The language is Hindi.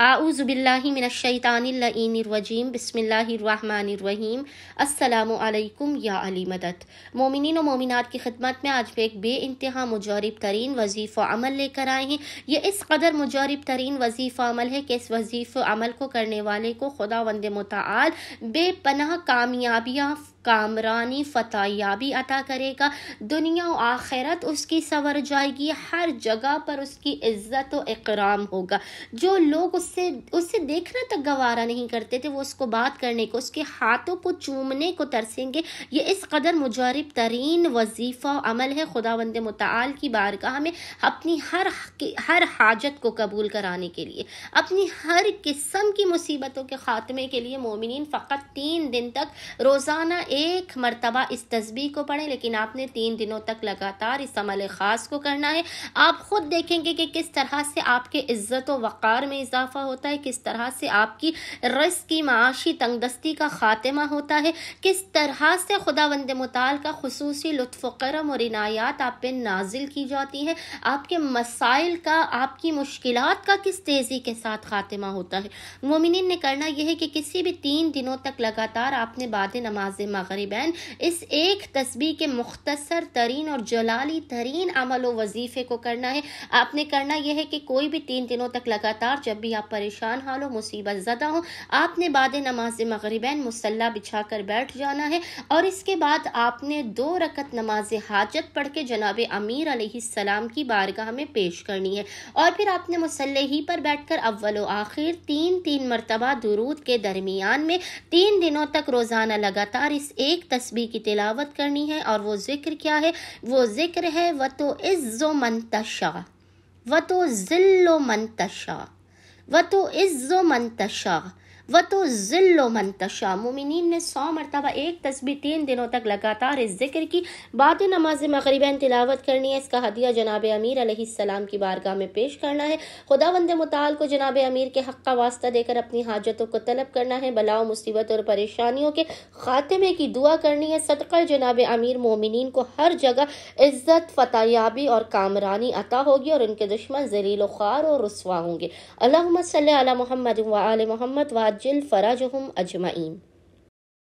आऊज़बिल्लिमिनशैतानरवजीम बसमीम अल्लाम या अली मदत मोमिन व मोमिनत की खदमत में आज भी एक बे इंतहा मुजरब तरीन वजीफ़ अमल लेकर आए हैं यह इस कदर मुजरब तरीन वजीफ़ अमल है कि इस वजीफ़ अमल को करने वाले को खुदा वंद मताल बेपनाह कामयाबियाँ कामरानी फतह याबी अता करेगा दुनिया व आखिरत उसकी संवर जाएगी हर जगह पर उसकी इज्जत व इकराम होगा जो लोग उससे उससे देखना तक गवारा नहीं करते थे वो उसको बात करने को उसके हाथों को चूमने को तरसेंगे ये इस कदर मुजारब तरीन वजीफ़ा अमल है खुदा वंद मताल की बारगाह में अपनी हर हर हाजत को कबूल कराने के लिए अपनी हर किस्म की मुसीबतों के खात्मे के लिए मोमिन फ़कत तीन दिन तक रोज़ाना एक मरतबा इस तस्वीर को पढ़ें लेकिन आपने तीन दिनों तक लगातार इस अमल ख़ास को करना है आप ख़ुद देखेंगे कि किस तरह से आपके इज़्ज़त वक़ार में इजाफा होता है किस तरह से आपकी रस की माशी तंगदस्ती का ख़ात्मा होता है किस तरह से खुदा वंद मताल का खसूस लुफ करम और इनायात आप पे नाजिल की जाती हैं आपके मसाइल का आपकी मुश्किल का किस तेज़ी के साथ ख़ात्मा होता है मोमिन ने करना यह है कि किसी भी तीन दिनों तक लगातार आपने बाद नमाज मग तकरीबा इस एक तस्बी के मुख्तर तरीन और जलाली तरीन अमल व वजीफ़े को करना है आपने करना यह है कि कोई भी तीन दिनों तक लगातार जब भी आप परेशान हाल हो मुसीबत ज़दा हो आपने बाद नमाज मगरबैन मुसल्ला बिछा कर बैठ जाना है और इसके बाद आपने दो रकत नमाज हाजत पढ़ के जनाब अमीर सलाम की बारगाह में पेश करनी है और फिर आपने मुसल्ले ही पर बैठकर अव्वल आखिर तीन तीन मरतबा दरूद के दरमियान में तीन दिनों तक रोज़ाना लगातार इस इस एक तस्वीर की तिलावत करनी है और वो ज़िक्र क्या है वो ज़िक्र है व तो इज़्ज़ो मनतशा व तो ज़िल्लो मनतशा व तो इज़्ज़ो मनतशा व तो ज़िल्लो मंतशा मोमिन ने सौ मरतबा एक तस्बी तीन दिनों तक लगातार इस जिक्र की बाद नमाज मगरब तिलावत करनी है इसका हदिया जनाब अमीर अलैहिस्सलाम की बारगाह में पेश करना है खुदा वंद मताल को जनाब अमीर के हक़ का वास्ता देकर अपनी हाजतों को तलब करना है बलाओ मुसीबत और परेशानियों के खात्मे की दुआ करनी है सदका जनाब अमीर मोमिन को हर जगह इज्जत फतयाबी और कामरानी अता होगी और उनके दुश्मन जलील और रसवा होंगे अल्लाह सल मोहम्मद वाल मोहम्मद वाद जिल फ़राजहम अजमाइन